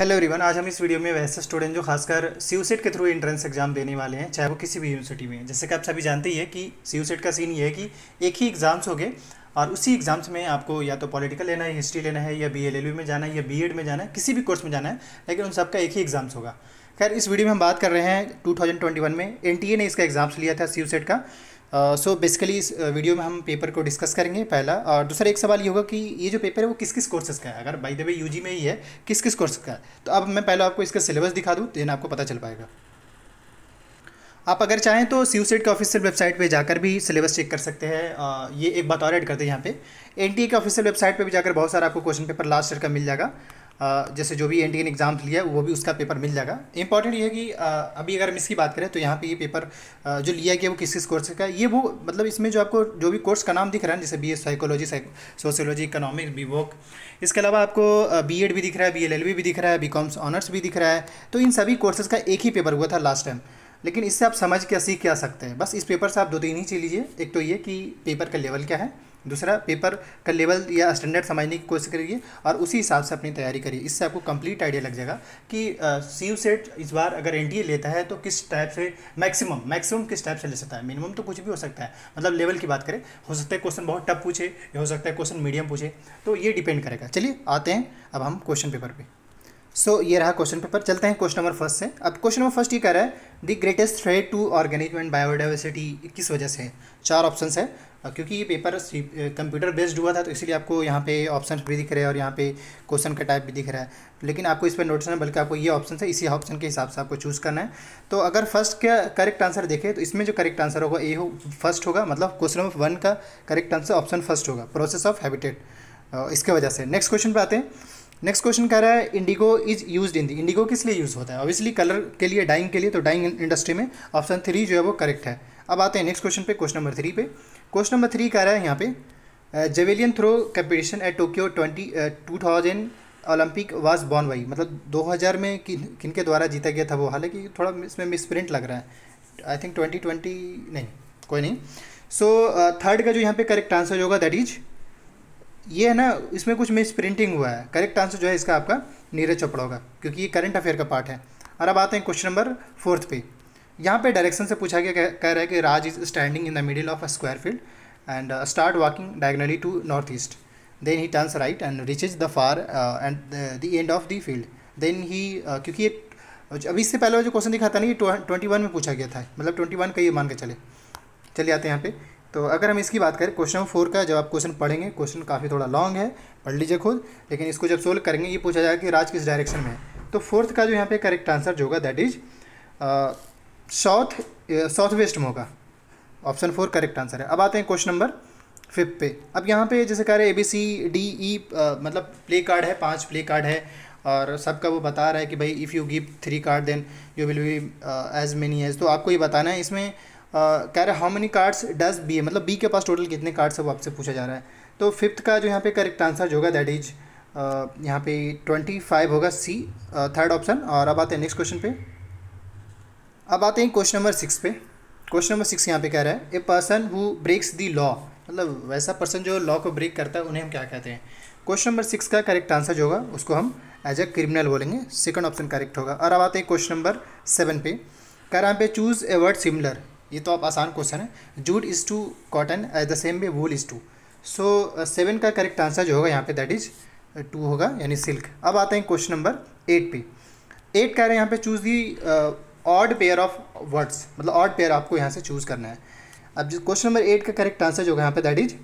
Hello everyone आज हम इस वीडियो में वैसे स्टूडेंट जो खासकर सी सेट e के थ्रू एंट्रेंस एग्जाम देने वाले हैं चाहे वो किसी भी यूनिवर्सिटी में जैसे कि आप सभी जानते ही है कि सी सेट e का सीन ये है कि एक ही एग्ज़ाम्स हो गए और उसी एग्ज़ाम्स में आपको या तो पॉलिटिकल लेना है हिस्ट्री लेना है या बी एल में जाना है या बी e में जाना है किसी भी कोर्स में जाना है लेकिन उन सबका एक ही एग्ज़ाम्स होगा खैर इस वीडियो में हम बात कर रहे हैं वन में एन ने इसका एग्ज़ाम्स लिया था सी सेट का सो uh, बेसिकली इस वीडियो uh, में हम पेपर को डिस्कस करेंगे पहला और दूसरा एक सवाल ये होगा कि ये जो पेपर है वो किस किस कोर्सेज का है अगर बाई द वे यू में ही है किस किस कोर्स का है तो अब मैं पहले आपको इसका सिलेबस दिखा दूँ जिन्हें आपको पता चल पाएगा आप अगर चाहें तो सी सेट के ऑफिशियल वेबसाइट पे जाकर भी सिलेबस चेक कर सकते हैं uh, ये एक बात और ऐड करते हैं यहाँ पे एन के ऑफिशियल वेबसाइट पे भी जाकर बहुत सारा आपको क्वेश्चन पेपर लास्ट ईयर का मिल जाएगा जैसे जो भी एन टी एग्जाम लिया वो भी उसका पेपर मिल जाएगा इंपॉर्टेंट ये है कि अभी अगर हम इसकी बात करें तो यहाँ पे ये पेपर जो लिया गया वो किस किस कोर्स का ये वो मतलब इसमें जो आपको जो भी कोर्स का नाम दिख रहा है जैसे B S psychology sociology economics B voc इसके अलावा आपको बी एड भी दिख रहा है बी एल एल वी भी दिख रहा है बी कॉम्स ऑनर्स भी दिख रहा है तो इन सभी कोर्सेज़ का एक ही पेपर हुआ था लास्ट टाइम लेकिन इससे आप समझ क्या सीख क्या सकते हैं बस इस पेपर से आप दो तीन ही चीज़ लीजिए एक तो ये कि पेपर का लेवल क्या है दूसरा पेपर का लेवल या स्टैंडर्ड समझने की कोशिश करिए और उसी हिसाब से अपनी तैयारी करिए इससे आपको कंप्लीट आइडिया लग जाएगा कि सी सेट इस बार अगर एन लेता है तो किस टाइप से मैक्सिमम मैक्सिमम किस टाइप से ले सकता है मिनिमम तो कुछ भी हो सकता है मतलब लेवल की बात करें हो सकता है क्वेश्चन बहुत टफ पूछे या हो सकता है क्वेश्चन मीडियम पूछे तो ये डिपेंड करेगा चलिए आते हैं अब हम क्वेश्चन पेपर पर पे। सो so, ये रहा क्वेश्चन पेपर चलते हैं क्वेश्चन नंबर फर्स्ट से अब क्वेश्चन नंबर फर्स्ट ये कह रहा है the greatest threat to organism and biodiversity किस वजह से है चार ऑप्शंस है क्योंकि ये पेपर कंप्यूटर बेस्ड हुआ था तो इसलिए आपको यहाँ पे ऑप्शन भी दिख रहे हैं और यहाँ पे क्वेश्चन का टाइप भी दिख रहा है लेकिन आपको इस पर नोटिस नहीं बल्कि आपको ये ऑप्शन है इसी ऑप्शन के हिसाब से आपको चूज़ करना है तो अगर फर्स्ट का करेक्ट आंसर देखें तो इसमें जो करेक्ट आंसर होगा ए हो फर्स्ट होगा मतलब क्वेश्चन नंबर वन का करेक्ट आंसर ऑप्शन फर्स्ट होगा प्रोसेस ऑफ हैबिटेट इसके वजह से नेक्स्ट क्वेश्चन पर आते हैं नेक्स्ट क्वेश्चन कह रहा है indigo is use in the indigo किस लिए यूज़ होता है ऑब्वियसली कलर के लिए डाइंग के लिए तो डाइंग इंडस्ट्री में ऑप्शन थ्री जो है वो करेक्ट है अब आते हैं नेक्स्ट क्वेश्चन पे क्वेश्चन नंबर थ्री पे क्वेश्चन नंबर थ्री कह रहा है यहाँ पे javelin throw competition at Tokyo twenty two thousand Olympic was born by मतलब 2000 में किन किन के द्वारा जीता गया था वो हालांकि थोड़ा इसमें मिसप्रिंट लग रहा है आई थिंक ट्वेंटी नहीं कोई नहीं सो so, थर्ड uh, का जो यहाँ पे करेक्ट आंसर होगा दैट इज ये है ना इसमें कुछ मिस प्रिंटिंग हुआ है करेक्ट आंसर जो है इसका आपका नीरज चोपड़ा होगा क्योंकि ये करंट अफेयर का पार्ट है और अब आते हैं क्वेश्चन नंबर फोर्थ पे यहाँ पे डायरेक्शन से पूछा गया कह रहा है कि Raj is standing in the middle of a square field and start walking diagonally to north east then he turns right and reaches the far end the end of the field then he क्योंकि ये अभी इससे पहले जो question दिखा था ना ये ट्वेंटी वन में पूछा गया था मतलब ट्वेंटी वन का ये मान के चले चले आते हैं यहाँ पे तो अगर हम इसकी बात करें क्वेश्चन फोर का जब आप क्वेश्चन पढ़ेंगे क्वेश्चन काफ़ी थोड़ा लॉन्ग है पढ़ लीजिए खुद लेकिन इसको जब सोल्व करेंगे ये पूछा जाएगा कि राज किस डायरेक्शन में है तो फोर्थ का जो यहाँ पे करेक्ट आंसर जो होगा that is south south west में होगा ऑप्शन फोर करेक्ट आंसर है अब आते हैं क्वेश्चन नंबर फिफ्थ पे अब यहाँ पे जैसे कह रहे A B C D E मतलब प्ले कार्ड है पांच प्ले कार्ड है और सबका वो बता रहा है कि भाई if you give three card then you will be as many as तो आपको ये बताना है इसमें कह रहा है how many cards does B है मतलब बी के पास टोटल कितने कार्ड्स है वो आपसे पूछा जा रहा है तो फिफ्थ का जो यहाँ पे करेक्ट आंसर जो होगा दैट इज यहाँ पे ट्वेंटी फाइव होगा सी थर्ड ऑप्शन और अब आते हैं नेक्स्ट क्वेश्चन पे अब आते हैं क्वेश्चन नंबर सिक्स पे क्वेश्चन नंबर सिक्स यहाँ पे कह रहा है a person who breaks the law मतलब वैसा पर्सन जो लॉ को ब्रेक करता है उन्हें हम क्या कहते हैं क्वेश्चन नंबर सिक्स का करेक्ट आंसर जो होगा उसको हम एज ए क्रिमिनल बोलेंगे सेकंड ऑप्शन करेक्ट होगा और अब आते हैं क्वेश्चन नंबर सेवन पे कह रहा है पे चूज़ ए वर्ड सिमिलर ये तो आप आसान क्वेश्चन है jute is to cotton at the same way wool is to so seven का करेक्ट आंसर जो होगा यहाँ पे दैट इज टू होगा यानी सिल्क अब आते हैं क्वेश्चन नंबर एट पे एट कह रहे हैं यहाँ पे choose the odd pair of words मतलब ऑड पेयर आपको यहाँ से चूज़ करना है अब क्वेश्चन नंबर एट का करेक्ट आंसर जो होगा यहाँ पे that is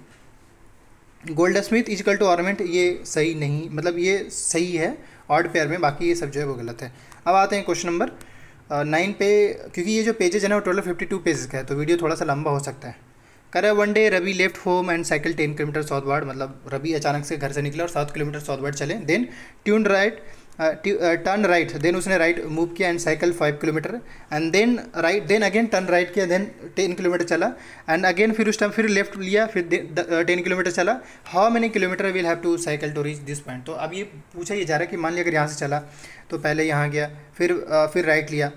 goldsmith is equal to ornament ये सही नहीं मतलब ये सही है ऑड पेयर में बाकी ये सब जो है वो गलत है अब आते हैं क्वेश्चन नंबर नाइन पे क्योंकि ये जो पेजेज है ना वो टोटल फिफ्टी टू पेजेस का है तो वीडियो थोड़ा सा लंबा हो सकता है करे one day Ravi left home and cycle ten kilometre southward मतलब रवि अचानक से घर से निकले और सात किलोमीटर साउथ वार्ड चले then turn right turn right then उसने राइट मूव किया and cycle five kilometre and then right then again turn right किया देन टेन किलोमीटर चला एंड अगेन फिर उस टाइम फिर लेफ्ट लिया फिर टेन किलोमीटर uh, चला how many kilometre will have to cycle to reach this point तो अब ये पूछा ये जा रहा है कि मान लिया अगर यहाँ से चला तो पहले यहाँ गया फिर uh, फिर राइट लिया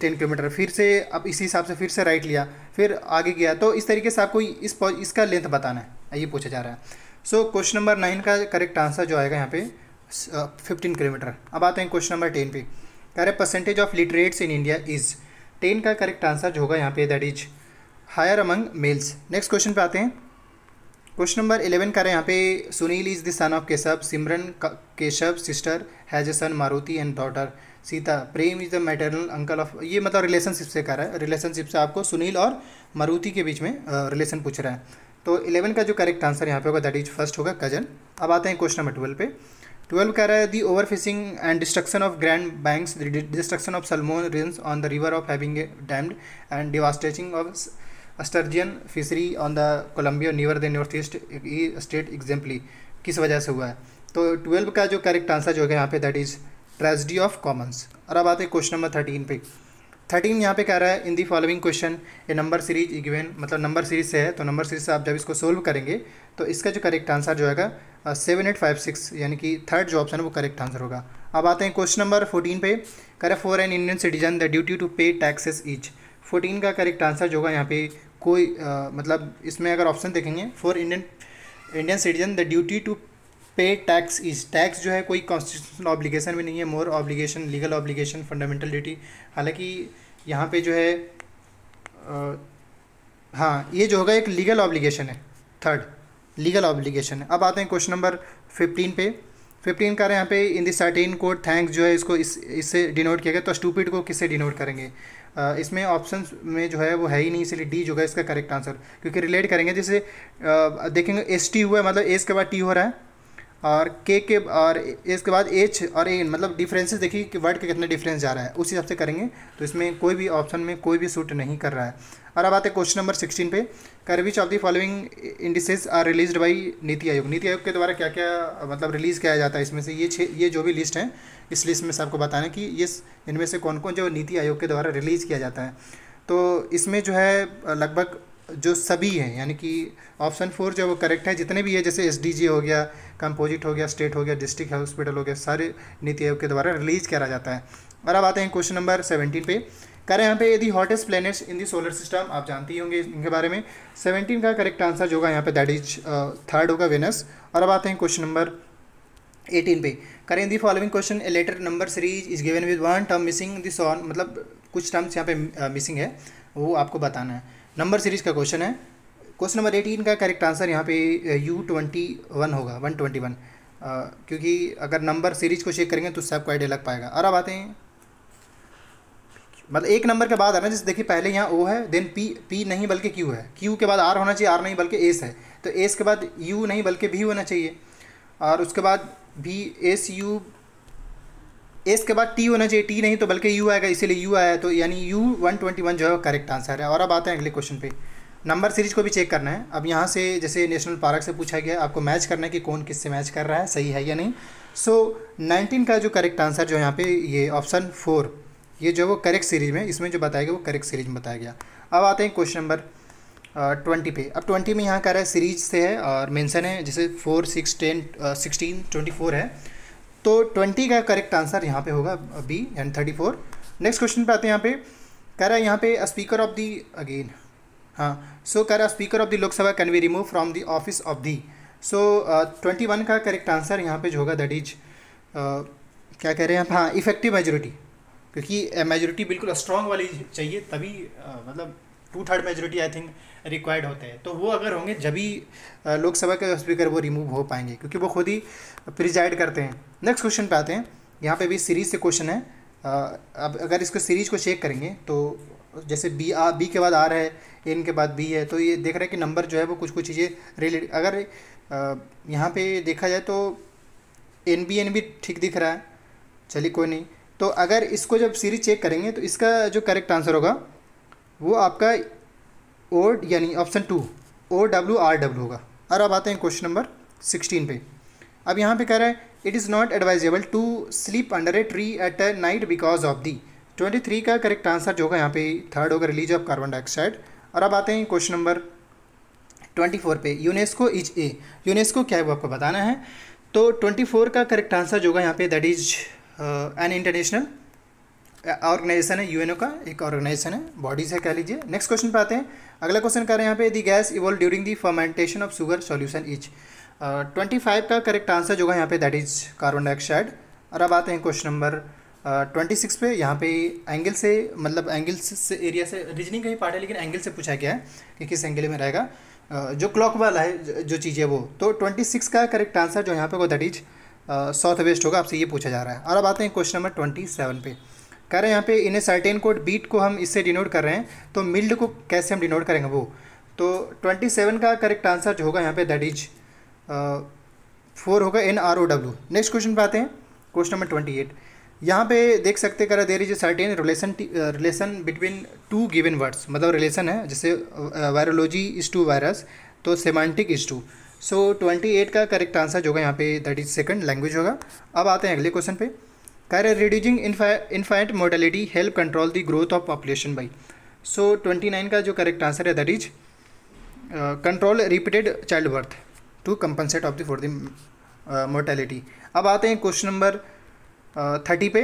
टेन किलोमीटर फिर से अब इसी हिसाब से फिर से राइट लिया फिर आगे गया तो इस तरीके से आपको इस इसका लेंथ बताना है ये पूछा जा रहा है सो क्वेश्चन नंबर नाइन का करेक्ट आंसर जो आएगा यहाँ पे फिफ्टीन uh, किलोमीटर अब आते हैं क्वेश्चन नंबर टेन पे कह रहे percentage of literates in India is ten का करेक्ट आंसर जो होगा यहाँ पे that is higher among males next question पे आते हैं क्वेश्चन नंबर इलेवन कह रहे हैं यहाँ पे Sunil is the son of Keshav Simran Keshav sister has a son Maruti and daughter Sita Prem is the maternal uncle of ये मतलब रिलेशनशिप से कह रहा है रिलेशनशिप से आपको सुनील और मारुति के बीच में रिलेशन uh, पूछ रहा है तो इलेवन का जो करेक्ट आंसर यहाँ पे होगा दैट इज फर्स्ट होगा कजन अब आते हैं क्वेश्चन नंबर ट्वेल्व पे ट्वेल्व कह रहा है the overfishing and destruction of grand banks destruction of salmon runs on the river of having dammed and devastating of sturgeon fishery on the Columbia river the north east E state exemplify किस वजह से हुआ है तो twelve का जो correct answer जो है यहाँ पे that is tragedy of commons और अब आते हैं क्वेश्चन नंबर थर्टीन पे थर्टीन यहाँ पे कह रहा है in the following question a number series is given मतलब नंबर सीरीज से है तो नंबर सीरीज से आप जब इसको सोल्व करेंगे तो इसका जो करेक्ट आंसर जो है सेवन एट फाइव सिक्स यानी कि थर्ड जो ऑप्शन है वो करेक्ट आंसर होगा अब आते हैं क्वेश्चन नंबर फोर्टीन पे करे for an Indian citizen the duty to pay taxes is fourteen का करेक्ट आंसर जो होगा यहाँ पे कोई आ, uh, मतलब इसमें अगर ऑप्शन देखेंगे for Indian Indian citizen the duty to pay tax is tax जो है कोई कॉन्स्टिट्यूशनल ऑब्लीगेशन भी नहीं है moral obligation legal obligation fundamental duty हालांकि यहाँ पे जो है आ, uh, हाँ ये जो होगा एक लीगल ऑब्लीगेशन है थर्ड लीगल ऑब्लिगेशन है अब आते हैं क्वेश्चन नंबर फिफ्टीन पे फिफ्टीन का यहाँ पे in this certain code thanks जो है इसको इस इससे डिनोट किया गया तो स्टूपिड को किससे डिनोट करेंगे इसमें ऑप्शन में जो है वो है ही नहीं इसलिए डी जो है इसका करेक्ट आंसर क्योंकि रिलेट करेंगे जैसे देखेंगे एस टी हुआ है मतलब एस के बाद टी हो रहा है और के के और इसके बाद एच और एन मतलब डिफरेंसेस देखिए कि वर्ड का कितना डिफरेंस जा रहा है उस हिसाब से करेंगे तो इसमें कोई भी ऑप्शन में कोई भी सूट नहीं कर रहा है और अब आते हैं क्वेश्चन नंबर सिक्सटीन पे कर which of the following indices are release by NITI Aayog नीति आयोग के द्वारा क्या क्या मतलब रिलीज़ किया जाता है इसमें से ये छः ये जो भी लिस्ट है इस लिस्ट में से आपको बताना कि ये इनमें से कौन कौन जो नीति आयोग के द्वारा रिलीज़ किया जाता है तो इसमें जो है लगभग जो सभी हैं यानी कि ऑप्शन फोर जो वो करेक्ट है जितने भी है जैसे एस हो गया कंपोजिट हो गया स्टेट हो गया डिस्ट्रिक्ट हॉस्पिटल हो गया सारे नीति आयोग के द्वारा रिलीज़ करा जाता है और अब आते हैं क्वेश्चन नंबर सेवेंटीन पे करें यहाँ पे यदि hottest planets in the solar system आप जानती ही होंगे इनके बारे में सेवेंटीन का करेक्ट आंसर जो होगा यहाँ पे दैट इज थर्ड होगा वेनस और अब आते हैं क्वेश्चन नंबर एटीन पे करें the following question a letter number series is given with one term missing this on मतलब कुछ टर्म्स यहाँ पे मिसिंग uh, है वो आपको बताना है नंबर सीरीज का क्वेश्चन है क्वेश्चन नंबर एटीन का करेक्ट आंसर यहाँ पे यू ट्वेंटी वन होगा वन ट्वेंटी वन क्योंकि अगर नंबर सीरीज को चेक करेंगे तो उससे आपको आइडिया लग पाएगा और अब आते हैं मतलब एक नंबर के बाद आना जैसे देखिए पहले यहाँ ओ है देन पी पी नहीं बल्कि क्यू है क्यू के बाद आर होना चाहिए आर नहीं बल्कि एस है तो एस के बाद यू नहीं बल्कि भी होना चाहिए और उसके बाद भी एस यू एस के बाद टी होना चाहिए टी नहीं तो बल्कि यू आएगा इसीलिए यू आया तो यानी यू वन ट्वेंटी वन जो है करेक्ट आंसर है और अब आते हैं अगले क्वेश्चन पे नंबर सीरीज को भी चेक करना है अब यहाँ से जैसे नेशनल पार्क से पूछा गया आपको मैच करना है कि कौन किससे मैच कर रहा है सही है या नहीं सो so, नाइनटीन का जो करेक्ट आंसर जो यहाँ पे ये ऑप्शन फोर ये जो वो करेक्ट सीरीज में इसमें जो बताया गया वो करेक्ट सीरीज में बताया गया अब आते हैं क्वेश्चन नंबर ट्वेंटी पे अब ट्वेंटी में यहाँ कह रहा है सीरीज से है और मेंशन है जैसे four six ten sixteen twenty four है तो ट्वेंटी का करेक्ट आंसर यहाँ पे होगा B and thirty four next question पे आते हैं यहाँ पे कह रहा है यहाँ पे स्पीकर ऑफ दी अगेन हाँ सो कह रहा है speaker of the Lok Sabha can be remove from the office of the so twenty one का करेक्ट आंसर यहाँ पे जो होगा दैट इज uh, क्या कह रहे हैं आप हाँ इफेक्टिव मेजोरिटी क्योंकि मेजोरिटी uh, बिल्कुल स्ट्रॉन्ग वाली चाहिए तभी uh, मतलब two third majority I think required होते हैं तो वो अगर होंगे जब ही लोकसभा के स्पीकर वो रिमूव हो पाएंगे क्योंकि वो खुद ही प्रिजाइड करते हैं नेक्स्ट क्वेश्चन पे आते हैं यहाँ पे भी सीरीज से क्वेश्चन है अब अगर इसको सीरीज को चेक करेंगे तो जैसे बी आ बी के बाद आर है एन के बाद बी है तो ये देख रहे हैं कि नंबर जो है वो कुछ कुछ चीज़ें रिलेट अगर यहाँ पे देखा जाए तो एन बी एन भी ठीक दिख रहा है चलिए कोई नहीं तो अगर इसको जब सीरीज चेक करेंगे तो इसका जो करेक्ट आंसर होगा वो आपका ओ यानी option two O W R W होगा और अब आते हैं क्वेश्चन नंबर सिक्सटीन पे अब यहाँ पे कह रहा है it is not advisable to sleep under a tree at a night because of the twenty three का करेक्ट आंसर जो होगा यहाँ पे थर्ड होगा रिलीज ऑफ कार्बन डाइऑक्साइड और अब आते हैं क्वेश्चन नंबर ट्वेंटी फोर पे यूनेस्को इज ए यूनेस्को क्या है वो आपको बताना है तो ट्वेंटी फोर का करेक्ट आंसर जो होगा यहाँ पे that is an international organisation है यूएनओ का एक ऑर्गेनाइजेशन है बॉडीज है कह लीजिए नेक्स्ट क्वेश्चन पे आते हैं अगला क्वेश्चन कर रहे हैं यहाँ पे the gas evolve during the fermentation of sugar solution is twenty five का करेक्ट आंसर जो है यहाँ पे दैट इज कार्बन डाइऑक्साइड और अब आते हैं क्वेश्चन नंबर ट्वेंटी सिक्स पे यहाँ पे एंगल से मतलब एंगल से एरिया से रीजनिंग का ही पार्ट है लेकिन एंगल से पूछा गया है कि किस एंगल में रहेगा जो क्लॉक वाला है जो चीज़ है वो तो ट्वेंटी सिक्स का करेक्ट आंसर जो यहाँ पे वो दैट इज साउथ वेस्ट होगा आपसे ये पूछा जा रहा है और अब आते हैं क्वेश्चन नंबर ट्वेंटी सेवन पे कह रहे हैं यहाँ पे in a certain code beat को हम इससे डिनोट कर रहे हैं तो मिल्ड को कैसे हम डिनोट करेंगे वो तो ट्वेंटी सेवन का करेक्ट आंसर जो होगा यहाँ पे दैट इज फोर होगा N R O W next question पे आते हैं क्वेश्चन नंबर ट्वेंटी एट यहाँ पे देख सकते कर there is certain relation relation between two given words मतलब रिलेशन है जैसे वायरोलॉजी इज़ टू वायरस तो semantic is to so twenty eight का करेक्ट आंसर जो होगा यहाँ पे दैट इज सेकंड लैंग्वेज होगा अब आते हैं अगले क्वेश्चन पे Kara, reducing infant mortality help control the growth of population by so twenty nine का जो करेक्ट आंसर है that is control repeated child birth to compensate of the for the mortality अब आते हैं क्वेश्चन नंबर थर्टी पे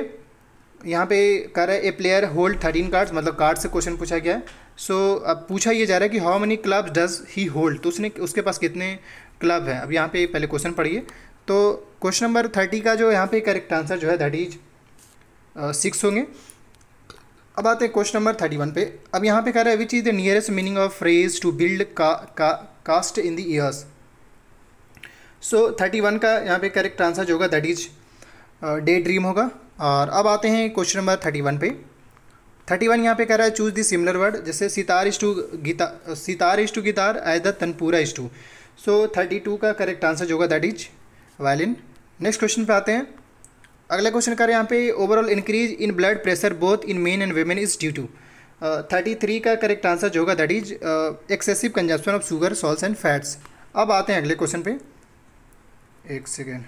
यहाँ पे कह रहा है a player hold thirteen cards मतलब कार्ड से क्वेश्चन पूछा गया है सो अब पूछा ये जा रहा है कि how many clubs does he hold तो उसने उसके पास कितने क्लब हैं अब यहाँ पे पहले क्वेश्चन पढ़िए तो क्वेश्चन नंबर थर्टी का जो यहाँ पे करेक्ट आंसर जो है दैट इज सिक्स होंगे अब आते हैं क्वेश्चन नंबर थर्टी वन पे अब यहाँ पे कह रहा है which is the nearest meaning of phrase to build का cast in the years so thirty one का यहाँ पे करेक्ट आंसर जो होगा दैट इज डे ड्रीम होगा और अब आते हैं क्वेश्चन नंबर थर्टी वन पे थर्टी वन यहाँ पे कह रहा है चूज द सिमिलर वर्ड जैसे sitar is to guitar sitar is to guitar as the tanpura is to so thirty two का करेक्ट आंसर जो होगा that is violin next question पे आते हैं अगला क्वेश्चन कर यहाँ पे overall increase in blood pressure both in men and women is due to thirty three का करेक्ट आंसर जो होगा that is excessive consumption of sugar salts and fats अब आते हैं अगले क्वेश्चन पे एक सेकेंड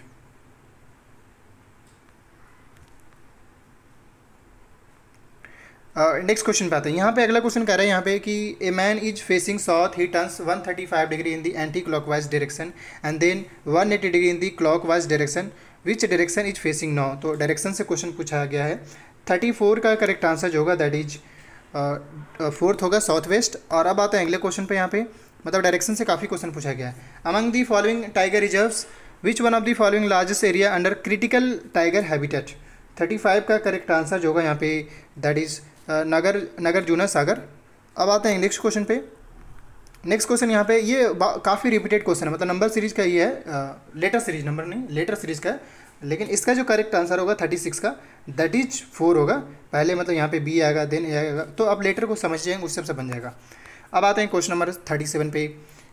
नेक्स्ट क्वेश्चन पे आते हैं यहाँ पे अगला क्वेश्चन कह रहा है यहाँ पे कि a man is facing south he turns 135 degree in the anti clockwise direction and then 180 degree in clock clockwise direction which direction is facing now तो डायरेक्शन से क्वेश्चन पूछा गया है 34 का करेक्ट आंसर जो होगा दैट इज फोर्थ होगा south west और अब आते हैं अगले क्वेश्चन पर यहाँ पे मतलब डायरेक्शन से काफ़ी क्वेश्चन पूछा गया है among the following tiger reserves which one of the following largest area under critical tiger habitat 35 का करेक्ट आंसर जो होगा यहाँ पे दैट इज़ नगर नगर जूना सागर अब आते हैं नेक्स्ट क्वेश्चन पे नेक्स्ट क्वेश्चन यहाँ पे ये काफ़ी रिपीटेड क्वेश्चन है मतलब नंबर सीरीज का ये है लेटर सीरीज नंबर नहीं लेटर सीरीज का है लेकिन इसका जो करेक्ट आंसर होगा थर्टी सिक्स का दैट इज फोर होगा पहले मतलब यहाँ पे बी आएगा देन ए आएगा तो आप लेटर को समझ जाएंगे उससे बन जाएगा अब आते हैं क्वेश्चन नंबर थर्टी सेवन पे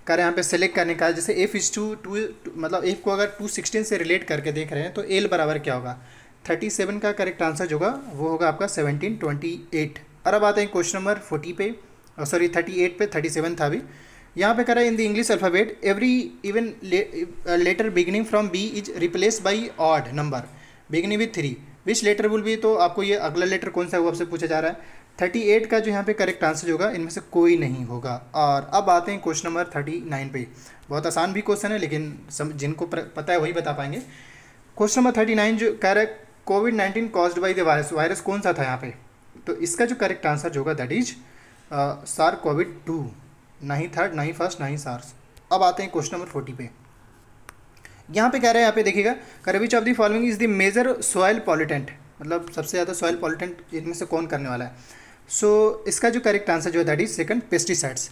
कर यहाँ पे सेलेक्ट करने का जैसे एफ इज टू टू मतलब एफ को अगर टू सिक्सटीन से रिलेट करके देख रहे हैं तो एल बराबर क्या होगा थर्टी सेवन का करेक्ट आंसर होगा वो होगा आपका सेवनटीन ट्वेंटी एट और अब आते हैं क्वेश्चन नंबर फोर्टी पे सॉरी थर्टी एट पे थर्टी सेवन था अभी यहाँ पे करा in the English alphabet every even letter beginning from B is replace by odd number beginning with three which letter will be तो आपको ये अगला लेटर कौन सा है वो आपसे पूछा जा रहा है थर्टी एट का जो यहाँ पे करेक्ट आंसर होगा इनमें से कोई नहीं होगा और अब आते हैं क्वेश्चन नंबर थर्टी नाइन पे बहुत आसान भी क्वेश्चन है लेकिन सम जिनको पता है वही बता पाएंगे क्वेश्चन नंबर थर्टी नाइन जो correct COVID nineteen caused by the virus virus कौन सा था यहाँ पे तो इसका जो करेक्ट आंसर जो होगा that is SARS COVID two ना ही थर्ड ना ही फर्स्ट ना ही सार्स अब आते हैं क्वेश्चन नंबर फोर्टी पे यहाँ पे कह रहे हैं यहाँ पे देखिएगा करविच of the following is the major soil pollutant मतलब सबसे ज़्यादा सॉयल पॉलिटेंट इनमें से कौन करने वाला है सो so, इसका जो करेक्ट आंसर जो है दैट इज सेकंड पेस्टिसाइड्स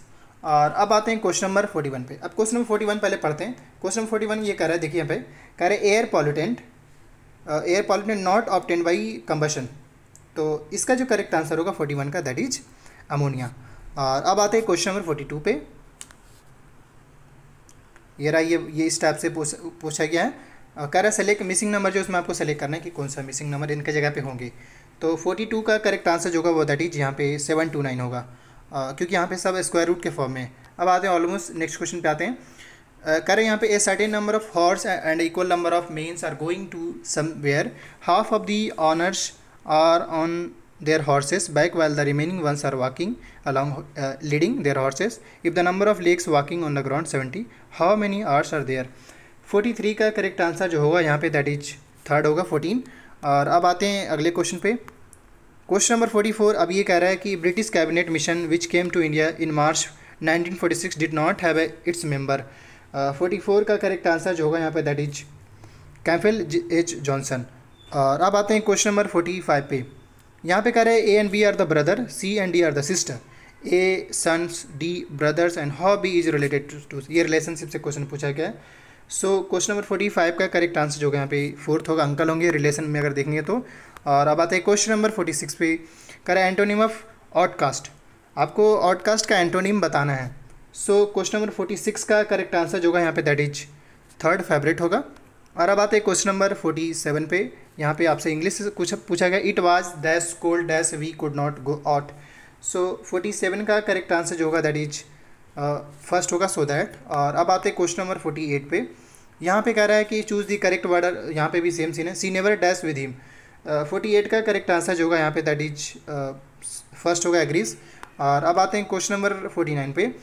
और अब आते हैं क्वेश्चन नंबर फोर्टी वन पे अब क्वेश्चन नंबर फोर्टी वन पहले पढ़ते हैं क्वेश्चन नंबर फोर्टी वन ये कह रहा है देखिए यहाँ पे कह रहे air pollutant air pollutant not obtain by combustion तो इसका जो करेक्ट आंसर होगा फोर्टी वन का दैट इज अमोनिया और अब आते हैं क्वेश्चन नंबर फोर्टी टू पे ये रहा ये ये इस टाइप से पूछा गया है uh, कह रहा है सेलेक्ट मिसिंग नंबर जो उसमें आपको सेलेक्ट करना है कि कौन सा मिसिंग नंबर इनके जगह पे होंगे तो फोर्टी टू का करेक्ट आंसर जो होगा वो दैट इज यहाँ पे सेवन टू नाइन होगा आ, uh, क्योंकि यहाँ पे सब स्क्वायर रूट के फॉर्म में अब आते हैं ऑलमोस्ट नेक्स्ट क्वेश्चन पे आते हैं Uh, कह रहे हैं यहाँ पे a certain number of horse and equal number of mens are going to somewhere half of the owners are on their horses back well the remaining ones are walking along leading their horses if the number of legs walking on the ground seventy how many horses are there forty three का correct answer जो होगा यहाँ पे that is third होगा fourteen और अब आते हैं अगले क्वेश्चन पे क्वेश्चन नंबर फोर्टी फोर अब ये कह रहा है कि British cabinet mission which came to India in March nineteen forty six did not have its member forty uh, four का करेक्ट आंसर जो होगा यहाँ पे दैट इज कैफिल एच जॉनसन और अब आते हैं क्वेश्चन नंबर फोर्टी फाइव पे यहाँ पे कह रहे हैं A and B are the brother C and D are the sister A sons D brothers and how B is related to ये रिलेशनशिप से क्वेश्चन पूछा गया है so question number forty five का करेक्ट आंसर जो होगा यहाँ पे फोर्थ होगा अंकल होंगे रिलेशन में अगर देखेंगे तो और अब आते हैं क्वेश्चन नंबर फोर्टी सिक्स पे करें एंटोनिम ऑफ ऑडकास्ट आपको ऑडकास्ट का एंटोनिम बताना है so question number forty six का करेक्ट आंसर जो होगा यहाँ पे दैट इज थर्ड फेवरेट होगा और अब आते हैं क्वेश्चन नंबर फोर्टी सेवन पे यहाँ पे आपसे इंग्लिश से कुछ पूछा गया it was dash cold dash we could not go out so forty seven का करेक्ट आंसर जो होगा दैट इज फर्स्ट होगा सो दैट और अब आते हैं क्वेश्चन नंबर फोर्टी एट पे यहाँ पे कह रहा है कि चूज़ दी करेक्ट वर्डर यहाँ पे भी सेम सीन है she never dash with him forty eight का करेक्ट आंसर जो होगा यहाँ पे दैट इज फर्स्ट होगा एग्रीज और अब आते हैं क्वेश्चन नंबर फोर्टी नाइन पे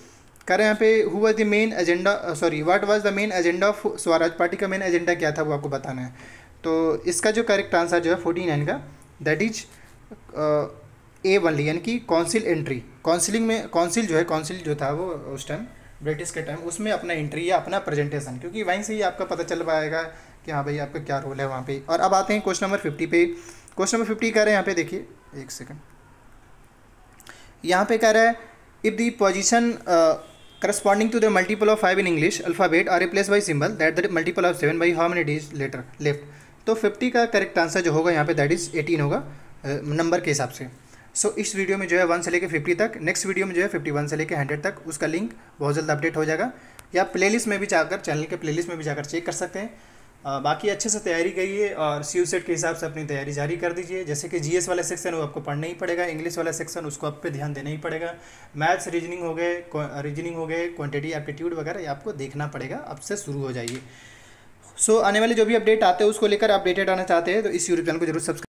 कह रहे हैं यहाँ पे who was the main agenda sorry what was the main agenda of Swaraj party का मेन एजेंडा क्या था वो आपको बताना है तो इसका जो करेक्ट आंसर जो है फोर्टी नाइन का दैट इज ए वनली यानी कि काउंसिल एंट्री काउंसिलिंग में काउंसिल जो है काउंसिल जो था वो उस टाइम ब्रिटिश के टाइम उसमें अपना एंट्री या अपना प्रेजेंटेशन क्योंकि वहीं से ही आपका पता चल पाएगा कि हाँ भाई आपका क्या रोल है वहाँ पे और अब आते हैं क्वेश्चन नंबर फिफ्टी पे क्वेश्चन नंबर फिफ्टी कह रहे हैं यहाँ पे देखिए एक सेकंड यहाँ पे कह रहा है if the position corresponding to the multiple of 5 in English alphabet are replaced by symbol that the multiple of 7 by how many digits later left तो 50 का करेक्ट आंसर जो होगा यहाँ पे दैट इज़ 18 होगा नंबर के हिसाब से सो so, इस वीडियो में जो है वन से लेकर 50 तक नेक्स्ट वीडियो में जो है 51 से लेकर 100 तक उसका लिंक बहुत जल्द अपडेट हो जाएगा या प्लेलिस्ट में भी जाकर चैनल के प्लेलिस्ट में भी जाकर चेक कर सकते हैं बाकी अच्छे से तैयारी करिए और सी सेट के हिसाब से अपनी तैयारी जारी कर दीजिए जैसे कि जीएस वाला सेक्शन वो आपको पढ़ना ही पड़ेगा इंग्लिश वाला सेक्शन उसको आप पे ध्यान देना ही पड़ेगा मैथ्स रीजनिंग हो गए रीजनिंग हो गए क्वांटिटी एप्टीट्यूड वगैरह आपको देखना पड़ेगा अब से शुरू हो जाइए सो so, आने वाले जो भी अपडेट आते हैं उसको लेकर अपडेटेड आना चाहते हैं तो इस यूट्यूब चैनल को जरूर सब्सक्राइब